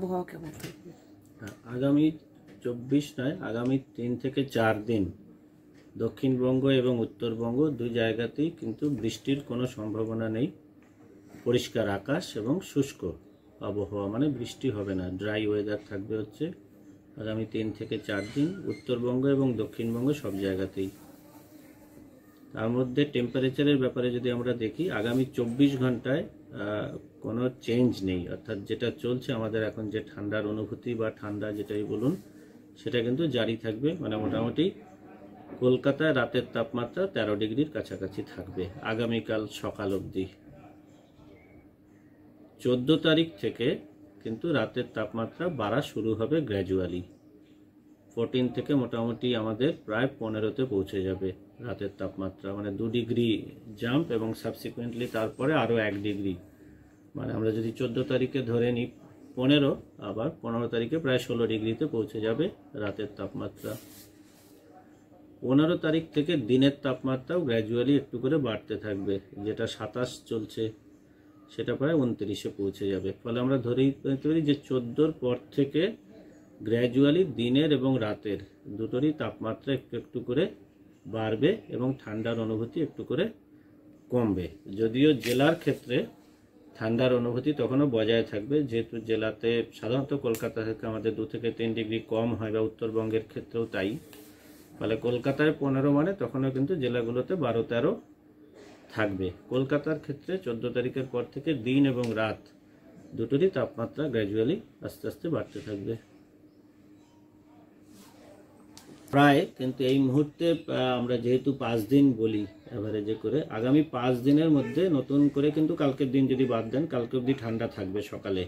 আবহাওয়া কেমন হ্যাঁ, আগামী চব্বিশ নয় আগামী তিন থেকে চার দিন দক্ষিণবঙ্গ এবং উত্তরবঙ্গ দুই জায়গাতেই কিন্তু বৃষ্টির কোনো সম্ভাবনা নেই পরিষ্কার আকাশ এবং শুষ্ক আবহাওয়া মানে বৃষ্টি হবে না ড্রাই ওয়েদার থাকবে হচ্ছে আগামী তিন থেকে চার দিন উত্তরবঙ্গ এবং দক্ষিণবঙ্গ সব জায়গাতেই তার মধ্যে টেম্পারেচারের ব্যাপারে যদি আমরা দেখি আগামী চব্বিশ ঘন্টায় কোনো চেঞ্জ নেই অর্থাৎ যেটা চলছে আমাদের এখন যে ঠান্ডার অনুভূতি বা ঠান্ডা যেটাই বলুন সেটা কিন্তু জারি থাকবে মানে মোটামুটি কলকাতায় রাতের তাপমাত্রা তেরো ডিগ্রির কাছাকাছি থাকবে আগামীকাল সকাল অবধি চোদ্দ তারিখ থেকে কিন্তু রাতের তাপমাত্রা বাড়া শুরু হবে গ্র্যাজুয়ালি ফোরটিন থেকে মোটামুটি আমাদের প্রায় পনেরোতে পৌঁছে যাবে রাতের তাপমাত্রা মানে দু ডিগ্রি জাম্প এবং সাবসিকুয়েন্টলি তারপরে আরও এক ডিগ্রি মানে আমরা যদি চোদ্দো তারিখে ধরে নিই পনেরো আবার পনেরো তারিখে প্রায় ষোলো ডিগ্রিতে পৌঁছে যাবে রাতের তাপমাত্রা পনেরো তারিখ থেকে দিনের তাপমাত্রাও গ্র্যাজুয়ালি একটু করে বাড়তে থাকবে যেটা সাতাশ চলছে সেটা প্রায় উনত্রিশে পৌঁছে যাবে ফলে আমরা ধরেই পারি যে চোদ্দোর পর থেকে গ্র্যাজুয়ালি দিনের এবং রাতের দুটোরই তাপমাত্রা একটু একটু করে বাড়বে এবং ঠান্ডার অনুভূতি একটু করে কমবে যদিও জেলার ক্ষেত্রে ঠান্ডার অনুভূতি তখনও বজায় থাকবে যেহেতু জেলাতে সাধারণত কলকাতা থেকে আমাদের দু থেকে তিন ডিগ্রি কম হয় বা উত্তরবঙ্গের ক্ষেত্রেও তাই ফলে কলকাতায় পনেরো মানে তখনও কিন্তু জেলাগুলোতে বারো তেরো থাকবে কলকাতার ক্ষেত্রে চোদ্দো তারিখের পর থেকে দিন এবং রাত দুটোরই তাপমাত্রা গ্র্যাজুয়ালি আস্তে আস্তে বাড়তে থাকবে প্রায় কিন্তু এই মুহূর্তে আমরা যেহেতু পাঁচ দিন বলি অ্যাভারেজে করে আগামী পাঁচ দিনের মধ্যে নতুন করে কিন্তু কালকের দিন যদি বাদ দেন কালকে অবধি ঠান্ডা থাকবে সকালে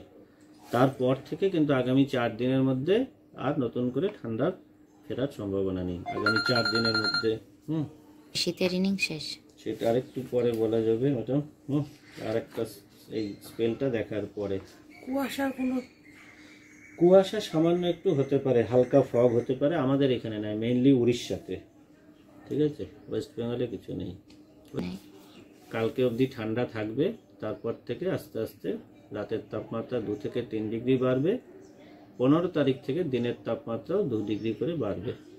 তারপর থেকে কিন্তু আগামী চার দিনের মধ্যে আর নতুন করে ঠান্ডার ফেরার সম্ভাবনা নেই আগামী চার দিনের মধ্যে হুম শীতের ইনিং শেষ সেটা আরেকটু পরে বলা যাবে হুম আর একটা এই স্পেলটা দেখার পরে কুয়াশার কোনো কুয়াশা সামান্য একটু হতে পারে হালকা ফগ হতে পারে আমাদের এখানে নাই মেইনলি উড়িষ্যাতে ঠিক আছে ওয়েস্ট বেঙ্গলে কিছু নেই কালকে অবধি ঠান্ডা থাকবে তারপর থেকে আস্তে আস্তে রাতের তাপমাত্রা দু থেকে তিন ডিগ্রি বাড়বে পনেরো তারিখ থেকে দিনের তাপমাত্রাও দু ডিগ্রি করে বাড়বে